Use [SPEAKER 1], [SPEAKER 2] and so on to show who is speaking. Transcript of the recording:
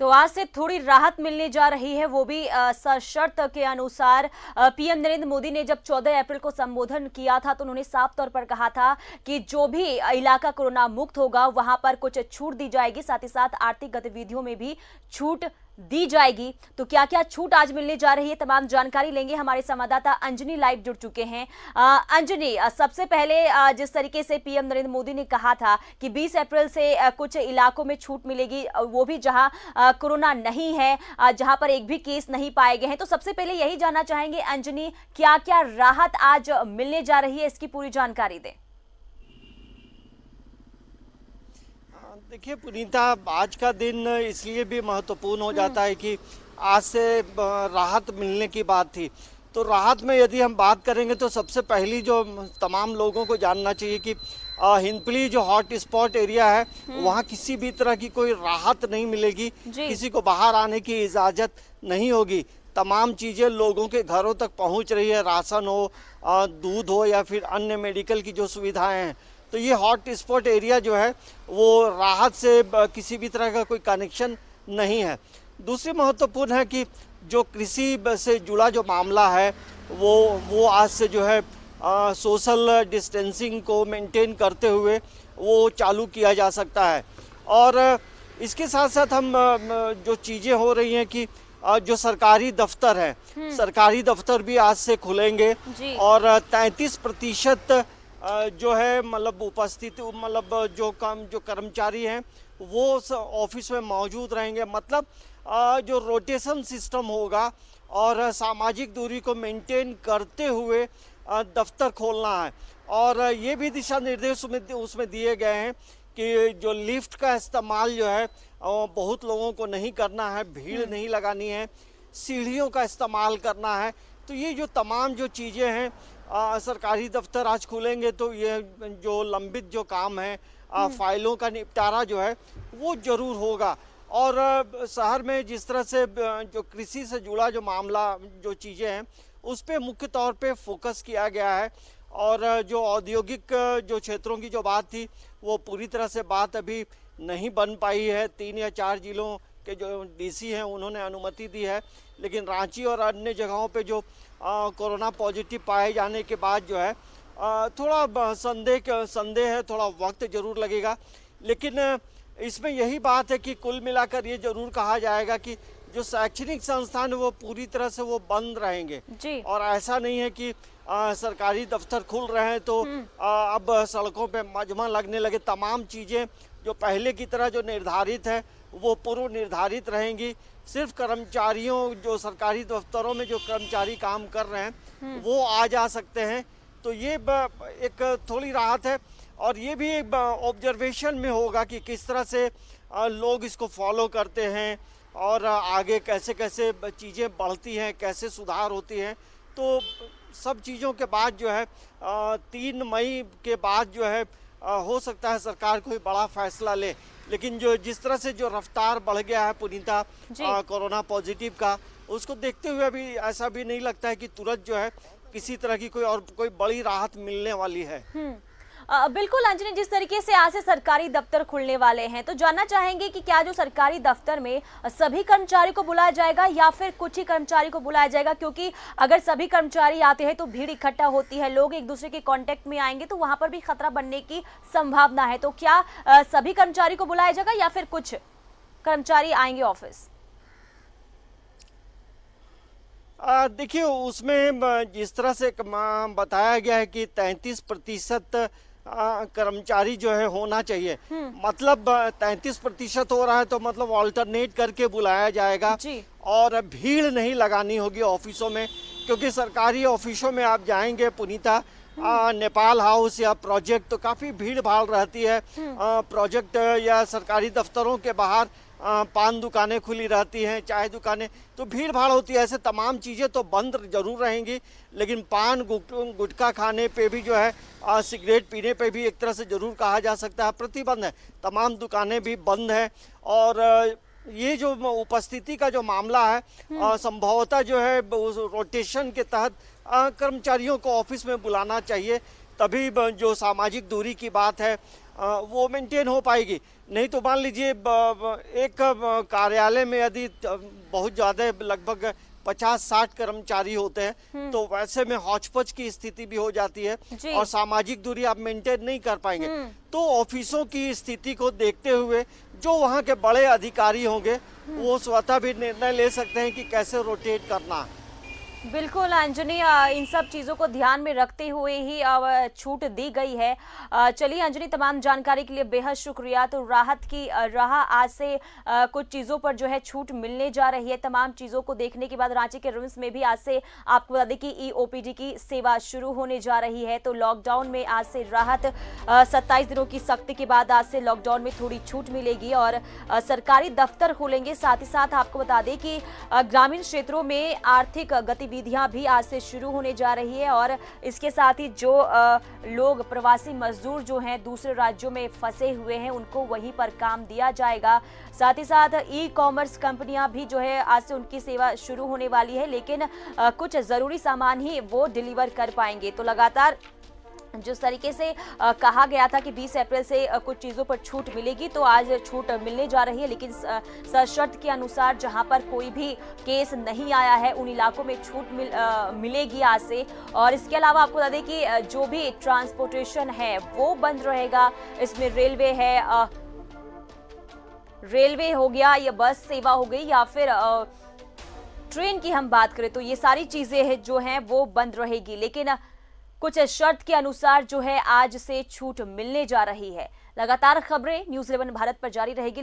[SPEAKER 1] तो आज से थोड़ी राहत मिलने जा रही है वो भी शर्त के अनुसार पीएम नरेंद्र मोदी ने जब 14 अप्रैल को संबोधन किया था तो उन्होंने साफ तौर पर कहा था कि जो भी इलाका कोरोना मुक्त होगा वहां पर कुछ छूट दी जाएगी साथ ही साथ आर्थिक गतिविधियों में भी छूट दी जाएगी तो क्या क्या छूट आज मिलने जा रही है तमाम जानकारी लेंगे हमारे संवाददाता अंजनी लाइव जुड़ चुके हैं अंजनी सबसे पहले जिस तरीके से पीएम नरेंद्र मोदी ने कहा था कि 20 अप्रैल से कुछ इलाकों में छूट मिलेगी वो भी जहां कोरोना नहीं है जहां पर एक भी केस नहीं पाए गए हैं तो सबसे पहले यही जानना चाहेंगे अंजनी क्या क्या राहत आज मिलने जा रही है इसकी पूरी जानकारी दें
[SPEAKER 2] देखिए पुनीता आज का दिन इसलिए भी महत्वपूर्ण हो हम्म। जाता है कि आज से राहत मिलने की बात थी तो राहत में यदि हम बात करेंगे तो सबसे पहली जो तमाम लोगों को जानना चाहिए कि हिंदपली जो हॉट स्पॉट एरिया है हम्म। वहाँ किसी भी तरह की कोई राहत नहीं मिलेगी किसी को बाहर आने की इजाज़त नहीं होगी तमाम चीज़ें लोगों के घरों तक पहुँच रही है राशन हो दूध हो या फिर अन्य मेडिकल की जो सुविधाएँ हैं तो ये हॉट स्पॉट एरिया जो है वो राहत से किसी भी तरह का कोई कनेक्शन नहीं है दूसरी महत्वपूर्ण है कि जो कृषि से जुड़ा जो मामला है वो वो आज से जो है आ, सोशल डिस्टेंसिंग को मेंटेन करते हुए वो चालू किया जा सकता है और इसके साथ साथ हम जो चीज़ें हो रही हैं कि जो सरकारी दफ्तर है हम्म। सरकारी दफ्तर भी आज से खुलेंगे और 33 प्रतिशत जो है मतलब उपस्थित मतलब जो काम जो कर्मचारी हैं वो ऑफिस में मौजूद रहेंगे मतलब जो रोटेशन सिस्टम होगा और सामाजिक दूरी को मेंटेन करते हुए दफ्तर खोलना है और ये भी दिशा निर्देश उसमें दिए गए हैं कि जो लिफ्ट का इस्तेमाल जो है बहुत लोगों को नहीं करना है भीड़ हम्म। नहीं लगानी है सीढ़ियों का इस्तेमाल करना है तो ये जो तमाम जो चीज़ें हैं आ, सरकारी दफ्तर आज खुलेंगे तो ये जो लंबित जो काम है आ, हम्म। फाइलों का निपटारा जो है वो ज़रूर होगा और शहर में जिस तरह से जो कृषि से जुड़ा जो मामला जो चीज़ें हैं उस पर मुख्य तौर पे फोकस किया गया है और जो औद्योगिक जो क्षेत्रों की जो बात थी वो पूरी तरह से बात अभी नहीं बन पाई है तीन या चार जिलों के जो डीसी हैं उन्होंने अनुमति दी है लेकिन रांची और अन्य जगहों पे जो कोरोना पॉजिटिव पाए जाने के बाद जो है आ, थोड़ा संदेह संदेह है थोड़ा वक्त जरूर लगेगा लेकिन इसमें यही बात है कि कुल मिलाकर ये जरूर कहा जाएगा कि जो शैक्षणिक संस्थान है वो पूरी तरह से वो बंद रहेंगे जी। और ऐसा नहीं है कि आ, सरकारी दफ्तर खुल रहे हैं तो हम्म। आ, अब सड़कों पे मजमा लगने लगे तमाम चीज़ें जो पहले की तरह जो निर्धारित है वो पूर्व निर्धारित रहेंगी सिर्फ कर्मचारियों जो सरकारी दफ्तरों में जो कर्मचारी काम कर रहे हैं हम्म। वो आ जा सकते हैं तो ये एक थोड़ी राहत है और ये भी ऑब्जर्वेशन में होगा कि किस तरह से लोग इसको फॉलो करते हैं और आगे कैसे कैसे चीज़ें बढ़ती हैं कैसे सुधार होती हैं तो सब चीज़ों के बाद जो है तीन मई के बाद जो है हो सकता है सरकार कोई बड़ा फैसला ले लेकिन जो जिस तरह से जो रफ्तार बढ़ गया है पुनीता कोरोना पॉजिटिव का उसको देखते हुए अभी ऐसा भी नहीं लगता है कि तुरंत जो है किसी तरह की कोई और कोई बड़ी राहत मिलने वाली है
[SPEAKER 1] हम्म। बिल्कुल अंजनी जिस तरीके से आज से सरकारी दफ्तर खुलने वाले हैं तो जानना चाहेंगे कि क्या जो सरकारी दफ्तर में सभी कर्मचारी को बुलाया जाएगा या फिर कुछ ही कर्मचारी को बुलाया जाएगा क्योंकि अगर सभी कर्मचारी आते हैं तो भीड़ इकट्ठा होती है लोग एक दूसरे के कॉन्टेक्ट में आएंगे तो वहां पर भी खतरा बनने की संभावना है तो क्या सभी कर्मचारी को बुलाया जाएगा या फिर कुछ कर्मचारी आएंगे ऑफिस
[SPEAKER 2] देखिए उसमें जिस तरह से बताया गया है कि 33 प्रतिशत कर्मचारी जो है होना चाहिए हम्म। मतलब 33 प्रतिशत हो रहा है तो मतलब ऑल्टरनेट करके बुलाया जाएगा और भीड़ नहीं लगानी होगी ऑफिसों में क्योंकि सरकारी ऑफिसों में आप जाएंगे पुनीता हम्म। आ, नेपाल हाउस या प्रोजेक्ट तो काफ़ी भीड़ भाड़ रहती है हम्म। आ, प्रोजेक्ट या सरकारी दफ्तरों के बाहर पान दुकानें खुली रहती हैं चाय दुकानें तो भीड़ भाड़ होती है ऐसे तमाम चीज़ें तो बंद जरूर रहेंगी लेकिन पान गुटखा खाने पे भी जो है सिगरेट पीने पे भी एक तरह से ज़रूर कहा जा सकता है प्रतिबंध है तमाम दुकानें भी बंद हैं और ये जो उपस्थिति का जो मामला है हम्म। संभवतः जो है रोटेशन के तहत कर्मचारियों को ऑफिस में बुलाना चाहिए तभी जो सामाजिक दूरी की बात है वो मेंटेन हो पाएगी नहीं तो मान लीजिए एक कार्यालय में यदि बहुत ज़्यादा लगभग पचास साठ कर्मचारी होते हैं हम्म। तो वैसे में हौचपच की स्थिति भी हो जाती है और सामाजिक दूरी आप मेंटेन नहीं कर पाएंगे हम्म। तो ऑफिसों की स्थिति को देखते हुए जो वहाँ के बड़े अधिकारी होंगे
[SPEAKER 1] हम्म। वो
[SPEAKER 2] स्वतः भी निर्णय ले सकते हैं कि कैसे रोटेट करना है
[SPEAKER 1] बिल्कुल अंजनी इन सब चीज़ों को ध्यान में रखते हुए ही छूट दी गई है चलिए अंजनी तमाम जानकारी के लिए बेहद शुक्रिया तो राहत की राह आज से कुछ चीज़ों पर जो है छूट मिलने जा रही है तमाम चीज़ों को देखने के बाद रांची के रिम्स में भी आज से आपको बता दें कि ई e ओ की सेवा शुरू होने जा रही है तो लॉकडाउन में आज से राहत सत्ताईस दिनों की सख्ती के बाद आज से लॉकडाउन में थोड़ी छूट मिलेगी और सरकारी दफ्तर खोलेंगे साथ ही साथ आपको बता दें कि ग्रामीण क्षेत्रों में आर्थिक गतिविधि गतिविधियां भी आज से शुरू होने जा रही है और इसके साथ ही जो लोग प्रवासी मजदूर जो हैं दूसरे राज्यों में फंसे हुए हैं उनको वहीं पर काम दिया जाएगा साथ ही साथ ई कॉमर्स कंपनियां भी जो है आज से उनकी सेवा शुरू होने वाली है लेकिन कुछ ज़रूरी सामान ही वो डिलीवर कर पाएंगे तो लगातार जिस तरीके से कहा गया था कि 20 अप्रैल से कुछ चीज़ों पर छूट मिलेगी तो आज छूट मिलने जा रही है लेकिन सशर्त के अनुसार जहां पर कोई भी केस नहीं आया है उन इलाकों में छूट मिल, मिलेगी आज से और इसके अलावा आपको बता दें कि जो भी ट्रांसपोर्टेशन है वो बंद रहेगा इसमें रेलवे है रेलवे हो गया या बस सेवा हो गई या फिर आ, ट्रेन की हम बात करें तो ये सारी चीज़ें है, जो हैं वो बंद रहेगी लेकिन कुछ शर्त के अनुसार जो है आज से छूट मिलने जा रही है लगातार खबरें न्यूज इलेवन भारत पर जारी रहेगी